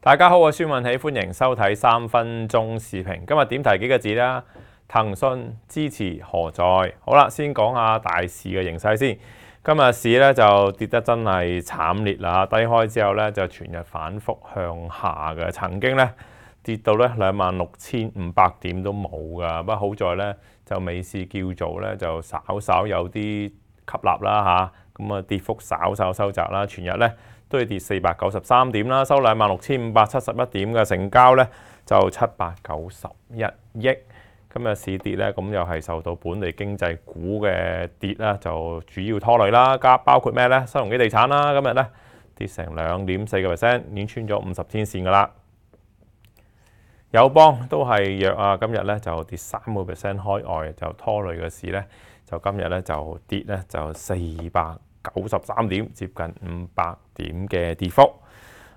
大家好，我孙文喜，欢迎收睇三分钟视频。今日点提几个字啦？腾讯支持何在？好啦，先讲下大市嘅形势先。今日市咧就跌得真系惨烈啦！低开之后咧就全日反复向下嘅，曾经咧。跌到咧兩萬六千五百點都冇㗎，不過好在咧就美市叫早咧就稍稍有啲吸納啦嚇，咁啊跌幅稍稍收窄啦。全日咧都係跌四百九十三點啦，收兩萬六千五百七十一點嘅成交咧就七百九十一億。今日市跌咧咁又係受到本地經濟股嘅跌啦，就主要拖累啦。加包括咩咧？收容基地產啦，今日咧跌成兩點四個 percent，已經穿咗五十天線㗎啦。友邦都系弱啊，今日咧就跌三个 percent 开外，就拖累嘅市咧，就今日咧就跌咧就四百九十三点，接近五百点嘅跌幅。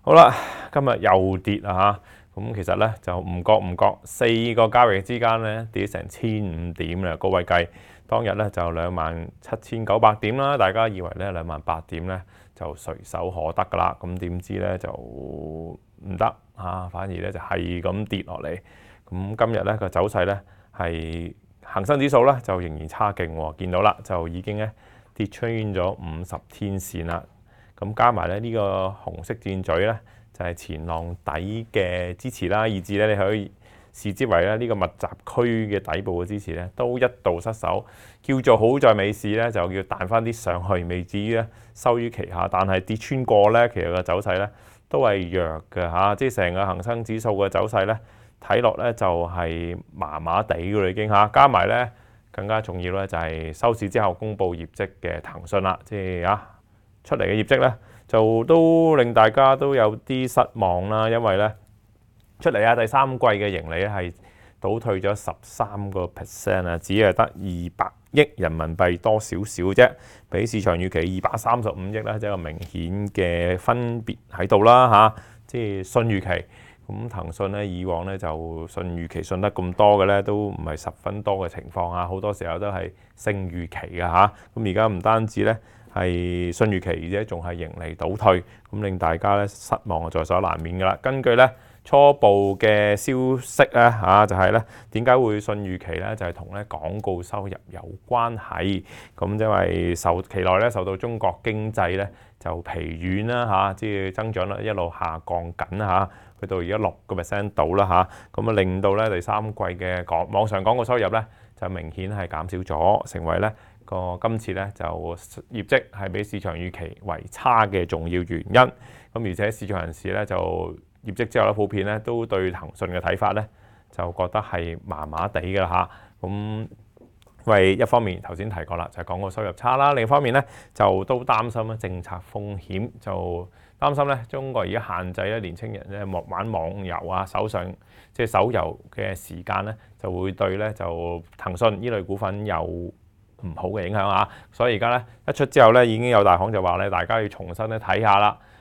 好啦，今日又跌啦吓，咁其实咧就唔觉唔觉，四个交易之间咧跌成千五点啦，高位计当日咧就两万七千九百点啦，大家以为咧两万八点咧。就隨手可得㗎啦，咁點知咧就唔得啊，反而咧就係咁跌落嚟。咁今日咧個走勢咧係恒生指數咧就仍然差勁，見到啦就已經咧跌穿咗五十天線啦。咁加埋咧呢個紅色箭嘴咧就係前浪底嘅支持啦，以至咧你可以。視之為咧，呢個密集區嘅底部嘅支持咧，都一度失守，叫做好在美市咧就要彈翻啲上去，未至於咧收於旗下。但係跌穿過咧，其實個走勢咧都係弱嘅嚇，即係成個恒生指數嘅走勢咧睇落咧就係麻麻地㗎啦已經嚇。加埋咧更加重要咧就係收市之後公佈業績嘅騰訊啦，即係啊出嚟嘅業績咧就都令大家都有啲失望啦，因為咧。出嚟啊！第三季嘅盈利係倒退咗十三個 percent 啊，只係得二百億人民幣多少少啫，比市場預期二百三十五億咧，即係個明顯嘅分別喺度啦嚇。即係信預期咁騰訊咧，以往咧就信預期信得咁多嘅咧，都唔係十分多嘅情況啊。好多時候都係勝預期嘅嚇。咁而家唔單止咧係信預期，而且仲係盈利倒退，咁令大家咧失望在所難免噶啦。根據咧。初步嘅消息咧，嚇就係咧點解會信預期咧，就係同咧廣告收入有關係。咁因為受期內咧受到中國經濟咧就疲軟啦嚇，即係增長率一路下降緊嚇，去到而家六個 percent 度啦嚇，咁啊令到咧第三季嘅網網上廣告收入咧就明顯係減少咗，成為咧個今次咧就業績係比市場預期為差嘅重要原因。咁而且市場人士咧就業績之後咧，普遍咧都對騰訊嘅睇法咧就覺得係麻麻地嘅嚇。咁，為一方面頭先提過啦，就講個收入差啦；，另一方面咧就都擔心咧政策風險，就擔心咧中國而家限制咧年青人咧莫玩網遊啊，手上即係手遊嘅時間咧就會對咧就騰訊呢類股份有唔好嘅影響啊。所以而家咧一出之後咧已經有大行就話咧大家要重新咧睇下啦。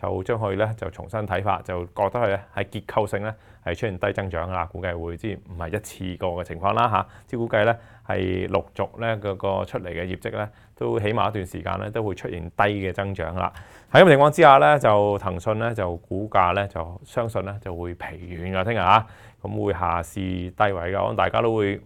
就將佢咧就重新睇法，就覺得佢咧係結構性咧係出現低增長啦，估計會即係唔係一次過嘅情況啦嚇。即估計咧係陸續咧嗰個出嚟嘅業績咧都起碼一段時間咧都會出現低嘅增長啦。喺咁嘅情況之下咧，就騰訊咧就股價咧就相信咧就會疲軟噶，聽日啊，咁會下市低位嘅，我覺大家都會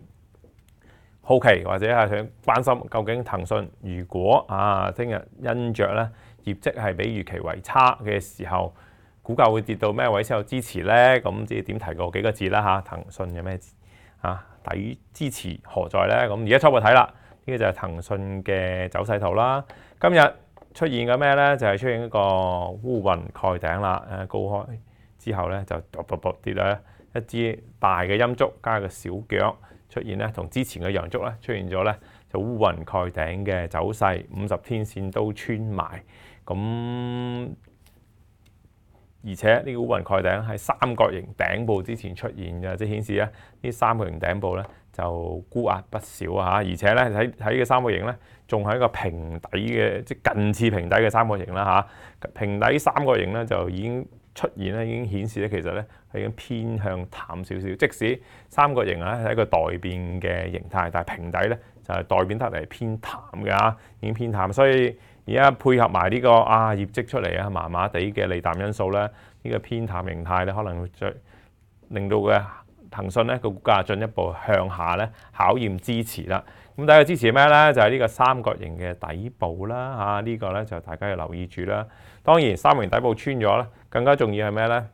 好奇或者係關心究竟騰訊如果啊聽日因着咧。業績係比預期為差嘅時候，股價會跌到咩位先有支持咧？咁即係點提過幾個字啦嚇，騰訊有咩啊？底支持何在咧？咁而家初步睇啦，呢個就係騰訊嘅走勢圖啦。今日出現嘅咩咧？就係出現一個烏雲蓋頂啦。誒，高開之後咧就噗噗噗跌啦。一支大嘅陰足加個小腳出現咧，同之前嘅陽足咧出現咗咧。就烏雲蓋頂嘅走勢，五十天線都穿埋咁，而且呢個烏雲蓋頂喺三角形頂部之前出現嘅，即顯示咧呢三角形頂部咧就估壓不少啊！而且咧喺喺呢個三角形咧仲係一個平底嘅，即近似平底嘅三角形啦嚇。平底三角形咧就已經出現咧，已經顯示咧其實咧係已經偏向淡少少，即使三角形咧係一個待變嘅形態，但係平底咧。誒代變得嚟偏淡嘅啊，已經偏淡，所以而家配合埋呢個啊業績出嚟啊，麻麻地嘅利淡因素咧，呢個偏淡形態咧可能會再令到嘅騰訊咧個股價進一步向下咧考驗支持啦。咁第一個支持咩咧？就係呢個三角形嘅底部啦嚇，呢個咧就大家要留意住啦。當然三角形底部穿咗咧，更加重要係咩咧？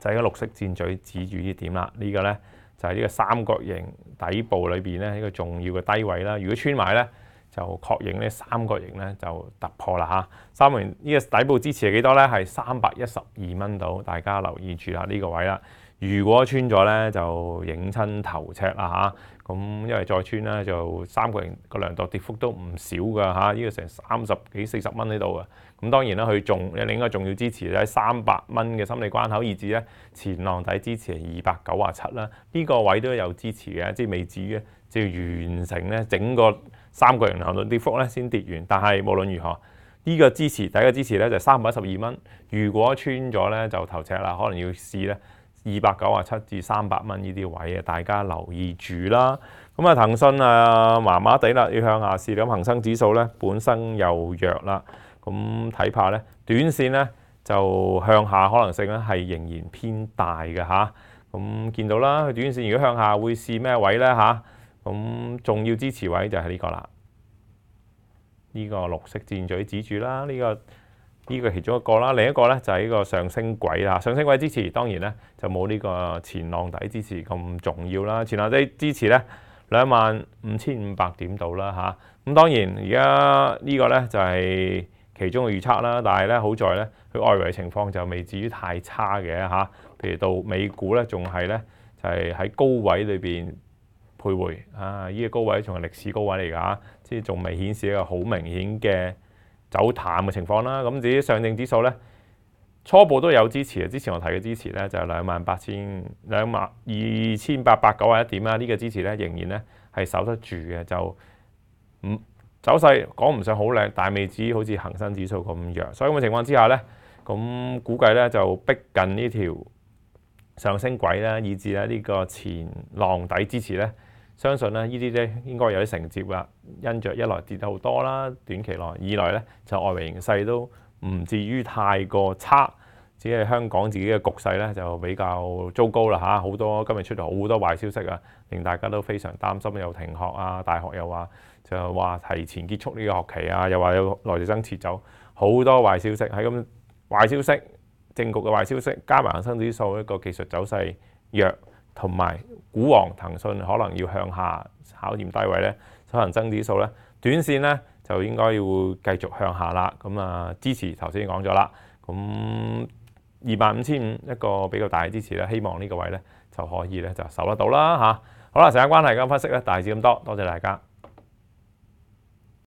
就係個綠色箭嘴指住呢點啦，呢個咧。就係呢個三角形底部裏邊咧，一個重要嘅低位啦。如果穿埋咧，就確認呢三角形咧就突破啦嚇。三角形呢個底部支持係幾多咧？係三百一十二蚊到，大家留意住啦呢個位啦。如果穿咗咧，就影親頭赤啦嚇。咁因為再穿咧，就三個人個量度跌幅都唔少噶嚇。呢個成三十幾四十蚊喺度啊。咁當然啦，佢仲你應該仲要支持喺三百蚊嘅心理關口以至咧前浪底支持二百九啊七啦。呢個位都有支持嘅，即係未至於即係完成咧整個三個人量度跌幅咧先跌完。但係無論如何，呢個支持第一個支持咧就三百一十二蚊。如果穿咗咧就頭赤啦，可能要試咧。二百九啊七至三百蚊呢啲位啊，大家留意住啦。咁啊，騰訊啊，麻麻地啦，要向下試。咁恒生指數咧，本身又弱啦，咁睇怕咧，短線咧就向下可能性咧係仍然偏大嘅嚇。咁見到啦，佢短線如果向下會試咩位咧嚇？咁重要支持位就係呢個啦，呢個綠色箭嘴指住啦，呢個。呢個其中一個啦，另一個咧就係呢個上升軌啦，上升軌支持當然咧就冇呢個前浪底支持咁重要啦，前浪底支持咧兩萬五千五百點度啦嚇。咁當然而家呢個咧就係其中嘅預測啦，但係咧好在咧佢外圍情況就未至於太差嘅嚇。譬如到美股咧仲係咧就係喺高位裏邊徘徊啊，依個高位仲係歷史高位嚟㗎，即係仲未顯示一個好明顯嘅。走淡嘅情況啦，咁至於上證指數咧初步都有支持啊，之前我提嘅支持咧就係兩萬八千兩萬二千八百九啊一點啦，呢個支持咧仍然咧係守得住嘅，就唔走勢講唔上好靚，但係未至於好似恒生指數咁弱，所以咁嘅情況之下咧，咁估計咧就逼近呢條上升軌啦，以至咧呢個前浪底支持咧。相信咧，呢啲咧應該有啲承接啦。因着一來跌得好多啦，短期內；二來咧就外圍形勢都唔至於太過差，只係香港自己嘅局勢咧就比較糟糕啦嚇。好多今日出咗好多壞消息啊，令大家都非常擔心，又停學啊，大學又話就話提前結束呢個學期啊，又話有內地生撤走，好多壞消息，喺咁壞消息、政局嘅壞消息加埋生指數一個技術走勢弱。同埋股王騰訊可能要向下考驗低位咧，可能指數咧，短線咧就應該要繼續向下啦。咁啊，支持頭先講咗啦。咁二萬五千五一個比較大嘅支持咧，希望呢個位咧就可以咧就守得到啦嚇。好啦，時間關係咁分析咧，大致咁多，多謝大家。